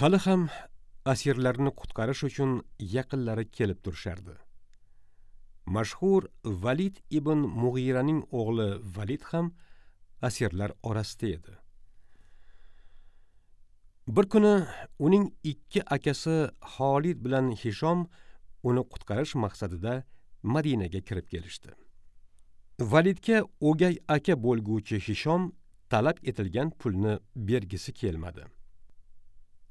hali ham asirlarni qutqarish uchun yaqinlari kelib turishardi mashhur valid ibn mug'iraning o'g'li valid ham asirlar orasida edi bir kuni uning ikki akasi xolid bilan hishom uni qutqarish maqsadida madinaga kirib kelishdi validga o'gay aka bo'lguvchi hishom talab etilgan pulni bergisi kelmadi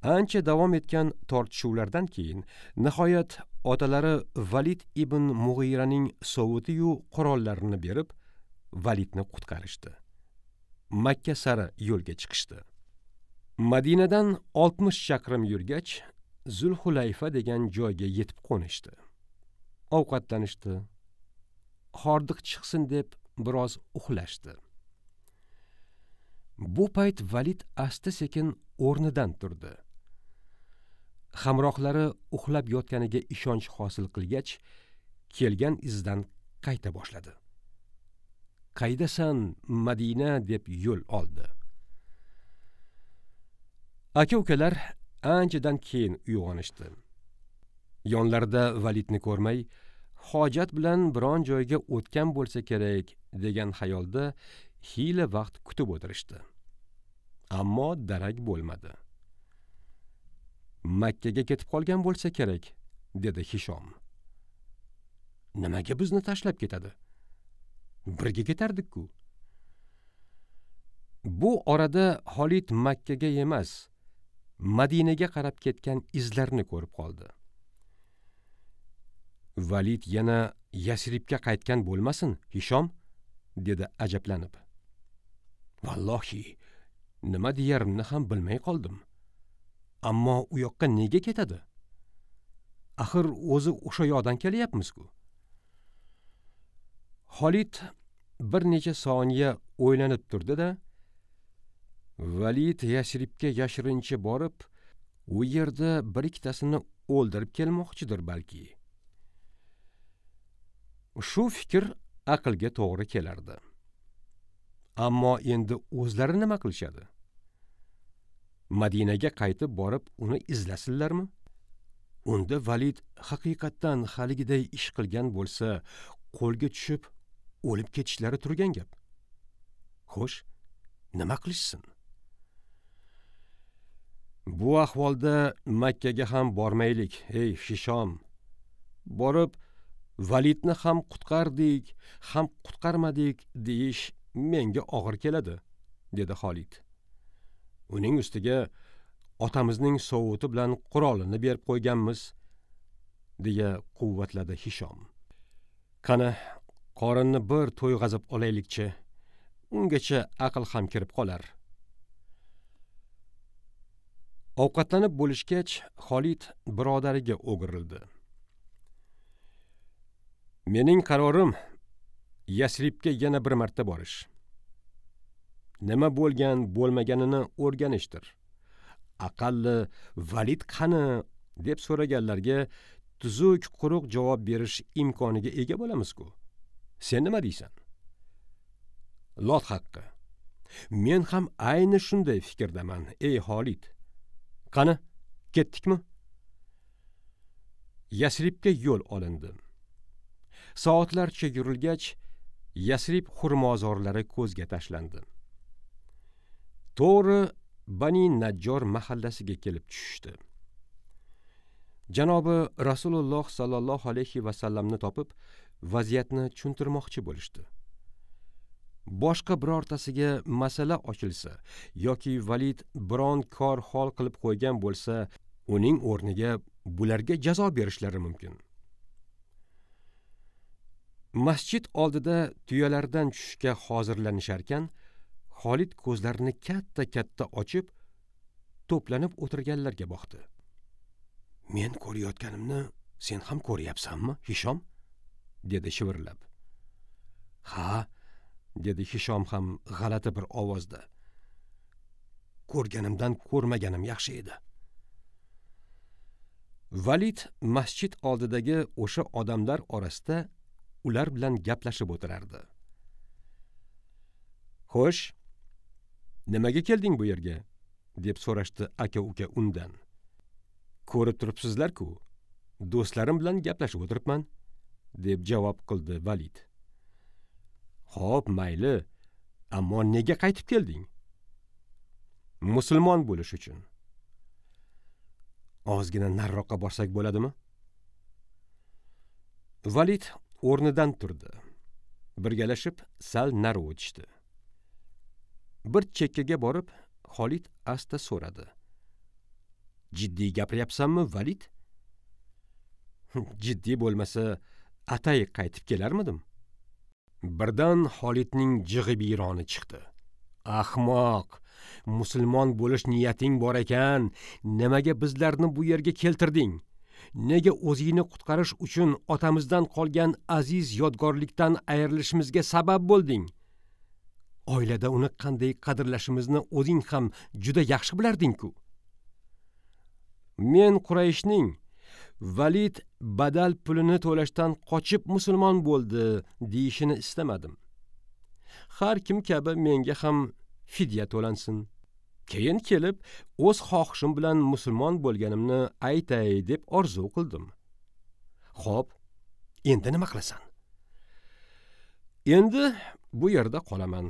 ancha davom etgan tortishuvlardan keyin nihoyat otalari valid ibn mug'iraning sovutiyu qurollarini berib validni qutqarishdi makka sari yo'lga chiqishdi madinadan 60 chaqirim yurgach zulhulayfa degan joyga yetib qo'nishdi ovqatlanishdi hordiq chiqsin deb biroz uxlashdi bu payt valid asta sekin o'rnidan turdi hamrohlari uxlab yotganiga ishonch hosil qilgach kelgan izidan qayta boshladi qaydasan madina deb yo'l oldi aka ukalar anchadan keyin uyg'onishdi yonlarida validni ko'rmay hojat bilan biron joyga o'tgan bo'lsa kerak degan xayolda xiyla vaqt kutib o'tirishdi ammo darak bo'lmadi makkaga ketib qolgan bo'lsa kerak dedi hishom nimaga bizni tashlab ketadi birga ketardik-ku. bu orada Xolid makkaga emas madinaga qarab ketgan izlarni ko'rib qoldi valid yana yasribga qaytgan bo'lmasin hishom dedi ajablanib vallohi nima deyarimni ham bilmay qoldim ammo u yoqqa nega ketadi axir o'zi o'sha yoqdan kelyapmiz-ku xolid bir necha soniya o'ylanib turdi-da valid yashribga yashirincha borib u yerda bir ikkitasini o'ldirib kelmoqchidir balki shu fikr aqlga to'g'ri kelardi ammo endi o'zlari nima qilishadi madinaga qaytib borib uni izlasinlarmi unda valid haqiqatdan haligiday ish qilgan bo'lsa qo'lga tushib o'lib ketishlari turgan gap xo'sh nima qilishsin bu ahvolda makkaga ham bormaylik ey shishom borib validni ham qutqardik ham qutqarmadik deyish menga og'ir keladi dedi xolid uning ustiga otamizning sovuti bilan qurolini berib qo'yganmiz deya quvvatladi hishom qani qorinni bir to'yg'azib olaylikchi ungacha aql ham kirib qolar ovqatlanib bo'lishgach xolid birodariga o'girildi mening qarorim yasribga yana bir marta borish nima bo'lgan bo'lmaganini o'rganishdir aqalli valid qani deb so'raganlarga tuzuk quruq javob berish imkoniga ega bo'lamizku sen nima deysan lot haqqi men ham ayni shunday fikrdaman ey holid qani ketdikmi yasribga yo'l olindi soatlarcha yurilgach yasrib xurmozorlari ko'zga tashlandi to'g'ri bani najjor mahallasiga kelib tushishdi janobi rasululloh sollallohu alayhi vasallamni topib vaziyatni tushuntirmoqchi bo'lishdi boshqa birortasiga masala ochilsa yoki valid biron kor hol qilib qo'ygan bo'lsa uning o'rniga bularga jazo berishlari mumkin masjid oldida tuyalardan tushishga hozirlanisharkan xolid ko'zlarini katta katta ochib to'planib o'tirganlarga boqdi men ko'rayotganimni sen ham ko'ryapsanmi hishom dedi shivirlab ha dedi hishom ham g'alati bir ovozda ko'rganimdan ko'rmaganim yaxshi edi valid masjid oldidagi o'sha odamlar orasida ular bilan gaplashib o'tirardi xo'sh nimaga kelding bu yerga deb so'rashdi aka uka undan ko'rib turibsizlar-ku, do'stlarim bilan gaplashib o'tiribman deb javob qildi valid xo'p mayli ammo nega qaytib kelding musulmon bo'lish uchun ozgina nariroqqa borsak bo'ladimi valid o'rnidan turdi birgalashib sal nari o'tishdi bir chekkaga borib xolid asta so'radi jiddiy gapiryapsanmi valid jiddiy bo'lmasa atay qaytib kelarmidim birdan xolidning jig'i chiqdi ahmoq musulmon bo'lish niyating bor ekan nimaga bizlarni bu yerga keltirding nega o'zingni qutqarish uchun otamizdan qolgan aziz yodgorlikdan ayrilishimizga sabab bo'lding oilada uni qanday qadrlashimizni o'zing ham juda yaxshi bilarding-ku men qurayishning valid badal pulini to'lashdan qochib musulmon bo'ldi deyishini istamadim har kim kabi menga ham fidya to'lansin keyin kelib o'z xohishim bilan musulmon bo'lganimni aytay deb orzu qildim xo'p endi nima qilasan endi bu yerda qolaman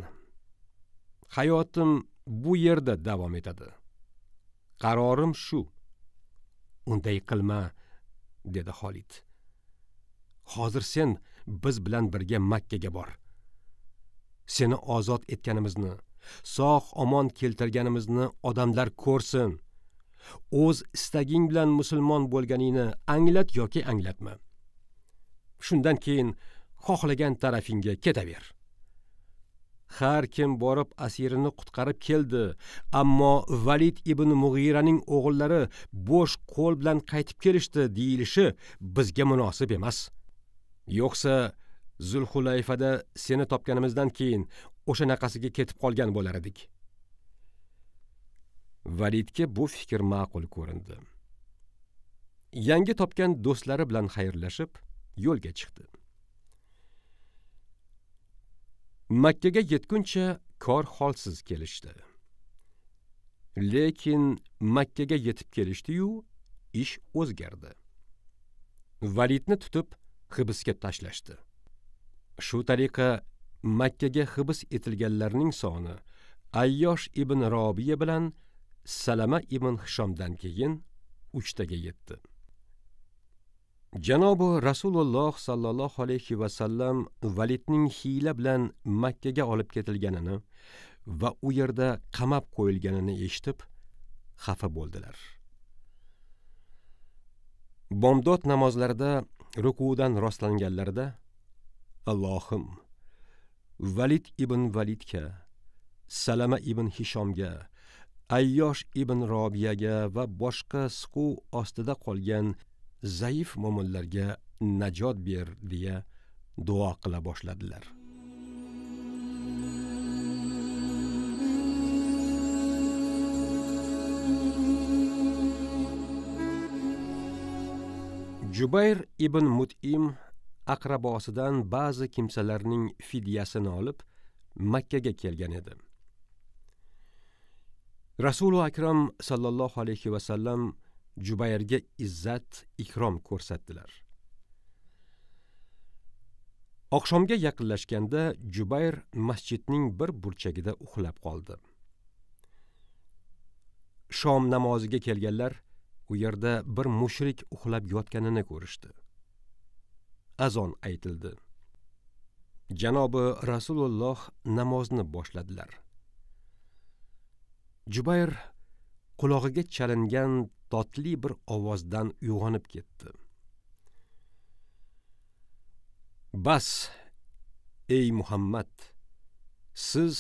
hayotim bu yerda davom etadi qarorim shu unday qilma dedi xolid hozir sen biz bilan birga makkaga bor seni ozod etganimizni sog' omon keltirganimizni odamlar ko'rsin o'z istaging bilan musulmon bo'lganingni anglat yoki anglatma shundan keyin xohlagan tarafingga ketaver har kim borib asirini qutqarib keldi ammo valid ibn mug'iraning o'g'illari bo'sh qo'l bilan qaytib kelishdi deyilishi bizga munosib emas yo'qsa zulhulayfada seni topganimizdan keyin o'shanaqasiga ketib qolgan bo'lar edik validga bu fikr ma'qul ko'rindi yangi topgan do'stlari bilan xayrlashib yo'lga chiqdi makkaga yetguncha kor holsiz kelishdi lekin makkaga yetib kelishdi-yu, ish o'zgardi validni tutib hibsga tashlashdi shu tariqa makkaga hibs etilganlarning soni ayyosh ibn robiya bilan salama ibn hishomdan keyin 3 uchtaga yetdi janobi rasululloh sollallohu alayhi vasallam validning hiyla bilan makkaga olib ketilganini va u yerda qamab qo'yilganini eshitib xafa bo'ldilar bomdod namozlarida rukudan rostlanganlarida allohim valid ibn validga salama ibn hishomga ayyosh ibn robiyaga va boshqa siquv ostida qolgan zaif mo'minlarga najot ber deya duo qila boshladilar jubayr ibn mutim aqrabosidan ba'zi kimsalarning fidyasini olib makkaga kelgan edi rasuli akram sallallohu alayhi vasallam jubayrga izzat ikrom ko'rsatdilar oqshomga yaqinlashganda jubayr masjidning bir burchagida uxlab qoldi shom namoziga kelganlar u yerda bir mushrik uxlab yotganini ko'rishdi azon aytildi janobi rasululloh namozni boshladilar jubayr qulog'iga chalingan totli bir ovozdan uyg'onib ketdi bas ey muhammad siz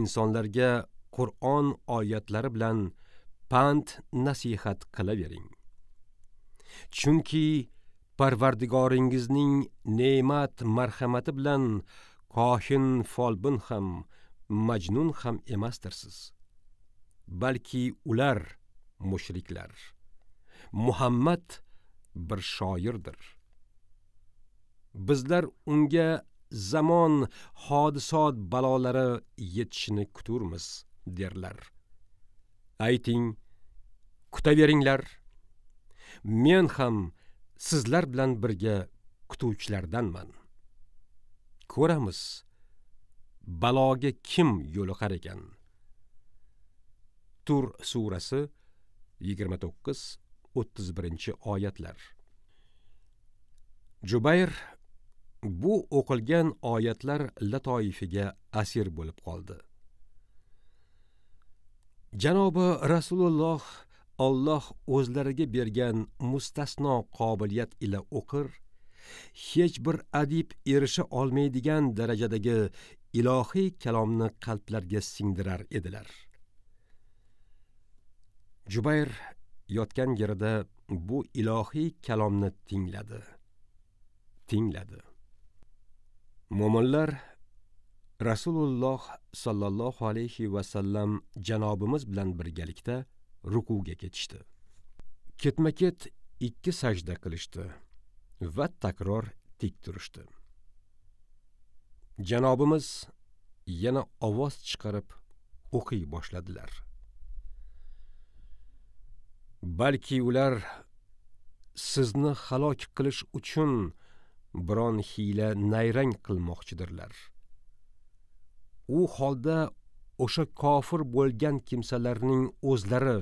insonlarga qur'on oyatlari bilan pand nasihat qilavering chunki parvardigoringizning ne'mat marhamati bilan kohin folbin ham majnun ham emasdirsiz balki ular mushriklar muhammad bir shoirdir bizlar unga zamon hodisot balolari yetishini kutamiz, derlar ayting kutaveringlar men ham sizlar bilan birga kutuvchilardanman ko'ramiz baloga kim yo'liqar ekan tur surasi 29 31 oyatlar Jubayr bu o'qilgan oyatlar latoifiga asir bo'lib qoldi. Janobi Rasululloh Alloh o'zlariga bergan mustasno qobiliyat ila o'qir hech bir adib erisha olmaydigan darajadagi ilohiy kalomni qalblarga singdirar edilar. jubayr yotgan yerida bu ilohiy kalomni tingladi tingladi Mu'minlar rasululloh sallallohu alayhi va sallam janobimiz bilan birgalikda rukuga ketishdi ketma ket ikki sajda qilishdi va takror tik turishdi janobimiz yana ovoz chiqarib o'qiy boshladilar balki ular sizni halok qilish uchun biron hiyla nayrang qilmoqchidirlar u holda o'sha kofir bo'lgan kimsalarning o'zlari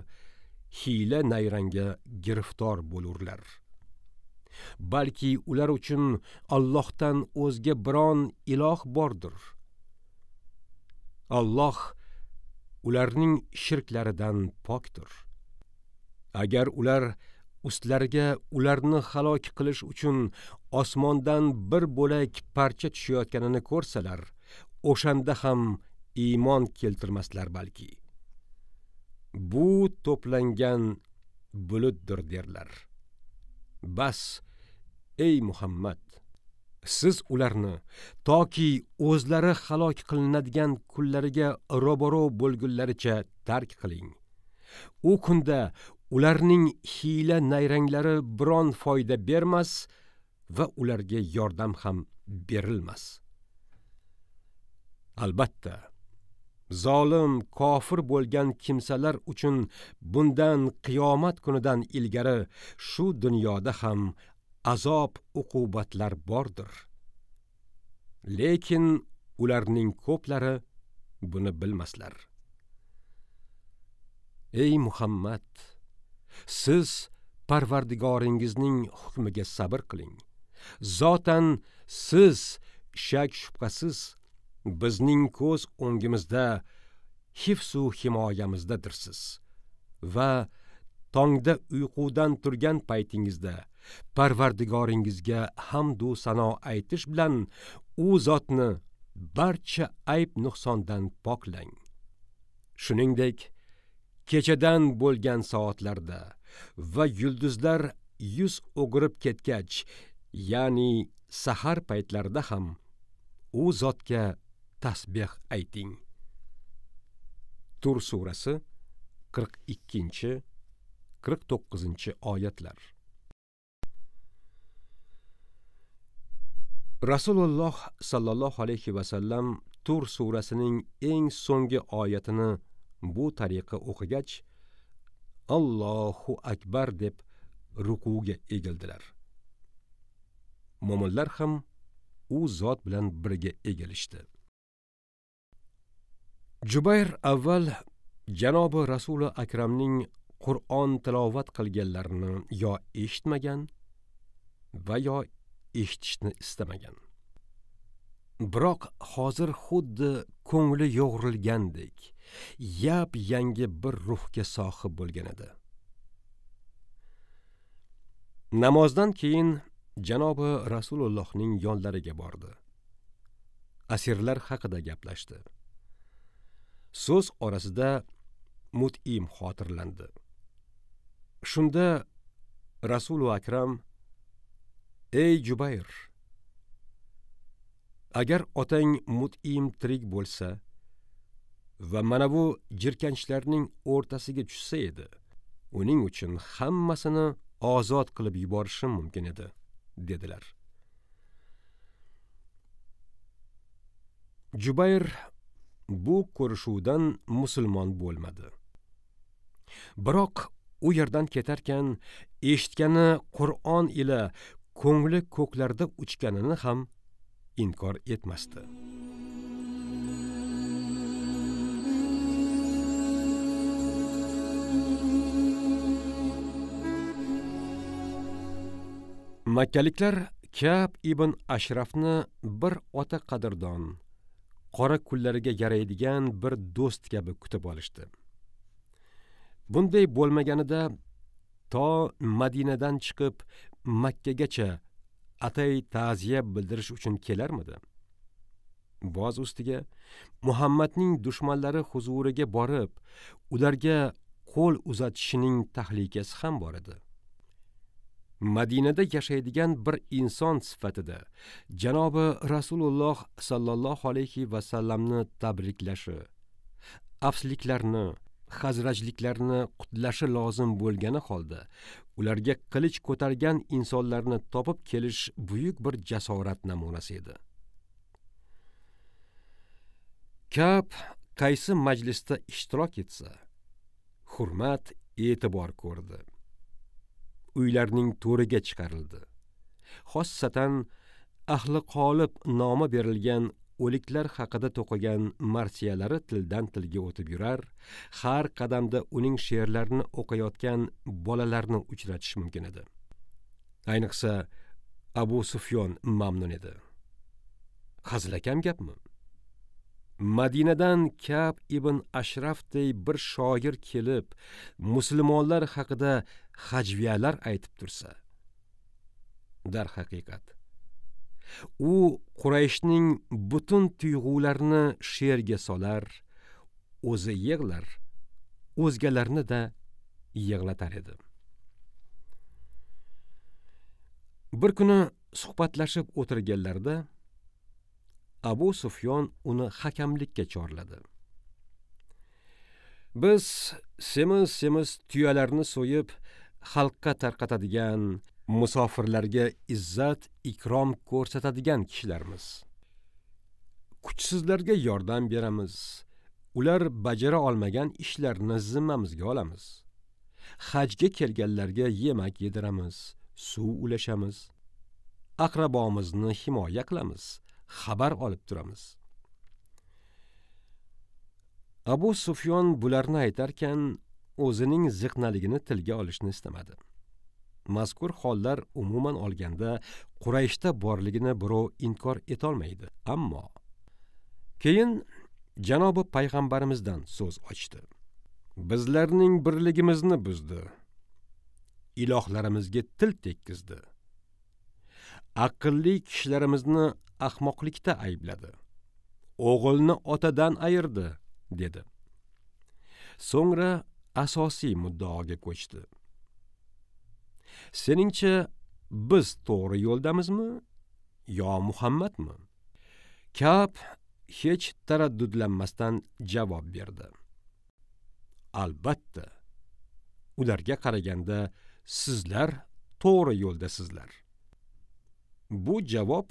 hiyla nayranga giriftor bo'lurlar balki ular uchun Allohdan o'zga biron iloh bordir Alloh ularning shirklaridan pokdir agar ular ustlariga ularni halok qilish uchun osmondan bir bo'lak parcha tushayotganini ko'rsalar o'shanda ham iymon keltirmaslar balki bu to'plangan bulutdir derlar bas ey muhammad siz ularni toki o'zlari halok qilinadigan kunlariga roboro bo'lgunlaricha tark qiling u kunda ularning hiyla nayranglari biron foyda bermas va ularga yordam ham berilmas albatta zolim kofir bo'lgan kimsalar uchun bundan qiyomat kunidan ilgari shu dunyoda ham azob uqubatlar bordir lekin ularning ko'plari buni bilmaslar ey muhammad siz parvardigoringizning hukmiga sabr qiling zotan siz shak shubhasiz bizning ko'z o'ngimizda hifsu himoyamizdadirsiz va tongda uyqudan turgan paytingizda parvardigoringizga hamdu sano aytish bilan u zotni barcha ayb nuqsondan poklang shuningdek kechadan bo'lgan soatlarda va yulduzlar yuz o'girib ketgach ya'ni sahar paytlarida ham u zotga tasbeh ayting tur surasi 42 49 oyatlar rasululloh sallallohu alayhi vasallam tur surasining eng so'nggi oyatini bu tariqa o'qigach allohu akbar deb rukuga egildilar mo'minlar ham u zot bilan birga egilishdi jubayr avval janobi rasuli akramning qur'on tilovat qilganlarini yo eshitmagan va yo eshitishni istamagan biroq hozir xuddi ko'ngli yo'g'rilgandek yap yangi bir ruhga sohib bo'lgan edi namozdan keyin janobi rasulullohning yonlariga bordi asirlar haqida gaplashdi so'z orasida mutim xotirlandi shunda rasuli akram ey jubayr agar otang mut'im tirik bo'lsa va mana bu jirkanchlarning o'rtasiga tushsa edi uning uchun hammasini ozod qilib yuborishim mumkin edi dedilar jubayr bu ko'rishuvdan musulmon bo'lmadi biroq u yerdan ketarkan eshitgani qur'on ila ko'ngli ko'klarda uchganini ham inkor etmasdi makkaliklar kab ibn ashrafni bir ota qadrdon qora kunlariga yaraydigan bir do'st kabi kutib olishdi bunday bo'lmaganida to madinadan chiqib makkagacha atay ta'ziya bildirish uchun kelarmidi boz ustiga muhammadning dushmanlari huzuriga borib ularga qo'l uzatishining tahlikasi ham bor edi madinada yashaydigan bir inson sifatida janobi rasululloh sollallohu alayhi vasallamni tabriklashi afsliklarni hazrajliklarni qutlashi lozim bo'lgani holda ularga qilich ko'targan insonlarni topib kelish buyuk bir jasorat namunasi edi kap qaysi majlisda ishtirok etsa hurmat e'tibor ko'rdi uylarning to'riga chiqarildi xossatan ahli qolib nomi berilgan o'liklar haqida to'qigan marsiyalari tildan tilga o'tib yurar har qadamda uning she'rlarini o'qiyotgan bolalarni uchratish mumkin edi ayniqsa abu sufyon mamnun edi hazilakam gapmi madinadan kab ibn ashrafday bir shoir kelib musulmonlar haqida hajviyalar aytib tursa darhaqiqat u qurayshning butun tuyg'ularini she'rga solar o'zi yig'lar o'zgalarni da yig'latar edi bir kuni suhbatlashib o'tirganlarida abu sufyon uni hakamlikka chorladi biz semiz semiz tuyalarni so'yib xalqqa tarqatadigan musofirlarga izzat ikrom ko'rsatadigan kishilarmiz kuchsizlarga yordam beramiz ular bajara olmagan ishlarni zimmamizga olamiz hajga kelganlarga yemak yediramiz suv ulashamiz aqrabomizni himoya qilamiz xabar olib turamiz abu sufyon bularni aytarkan o'zining ziqnaligini tilga olishni istamadi mazkur hollar umuman olganda qurayshda borligini birov inkor etolmaydi ammo keyin janobi payg'ambarimizdan so'z ochdi bizlarning birligimizni buzdi ilohlarimizga til tekkizdi aqlli kishilarimizni ahmoqlikda aybladi o'g'ilni otadan ayirdi dedi so'ngra asosiy muddaoga ko'chdi seningcha biz to'g'ri yo'ldamizmi yo muhammadmi kab hech taraddudlanmasdan javob berdi albatta ularga qaraganda sizlar to'g'ri yo'ldasizlar bu javob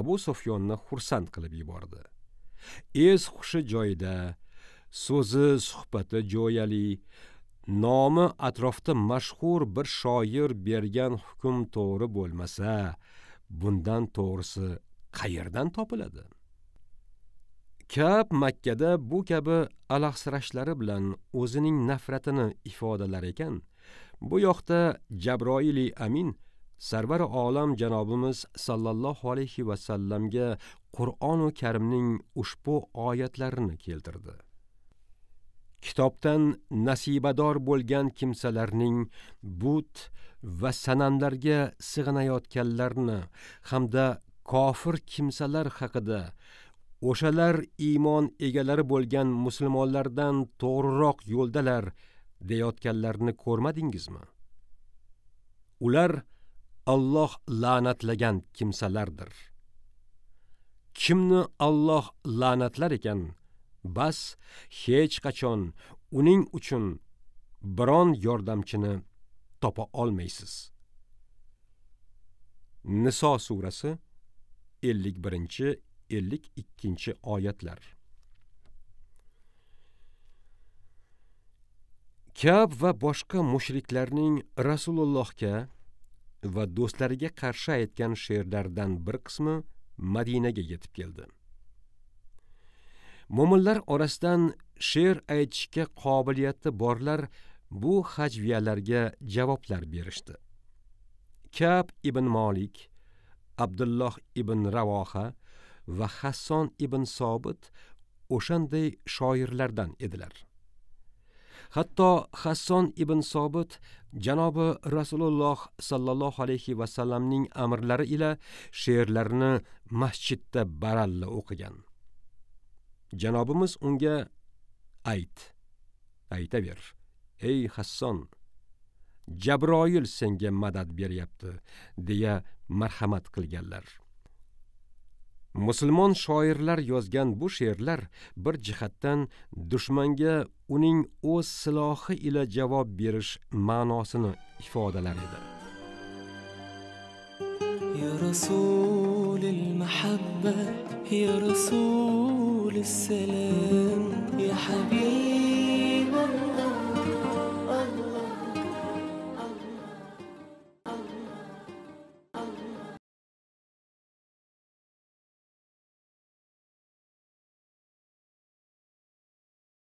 abu sufyonni xursand qilib yubordi es xushi joyida so'zi suhbati jo'yali nomi atrofda mashhur bir shoir bergan hukm to'g'ri bo'lmasa bundan to'g'risi qayerdan topiladi kab makkada bu kabi alahsirashlari bilan o'zining nafratini ifodalar ekan bu yoqda jabroili amin sarvar olam janobimiz sallallohu alayhi vasallamga qur'oni karimning ushbu oyatlarini keltirdi kitobdan nasibador bo'lgan kimsalarning but va sanamlarga sig'inayotganlarni hamda kofir kimsalar haqida o'shalar iymon egalari bo'lgan musulmonlardan to'g'riroq yo'ldalar deyotganlarni ko'rmadingizmi ular Alloh la'natlagan kimsalardir kimni Alloh la'natlar ekan Бас хеч қачон унинг учун брон ёрдамчини топа олмайсиз. Нисо сураси 51-52 оятлар. Кяб ва бошқа мушрикларнинг Расулуллоҳга ва дўстларига қарши айтган шеърлардан бир қисми Мадинага етиб келди. mo'minlar orasidan she'r aytishga qobiliyati borlar bu hajviyalarga javoblar berishdi kab ibn molik abdulloh ibn ravoha va hasson ibn sobit o'shanday shoirlardan edilar hatto hasson ibn sobit janobi rasululloh sollallohu alayhi vasallamning amrlari ila she'rlarini masjidda baralla o'qigan janobimiz unga ayt aytaver ey hasson jabroil senga madad beryapti deya marhamat qilganlar musulmon shoirlar yozgan bu she'rlar bir jihatdan dushmanga uning o'z silohi ila javob berish ma'nosini ifodalar edi يا رسول المحبة يا رسول السلام يا حبيب الله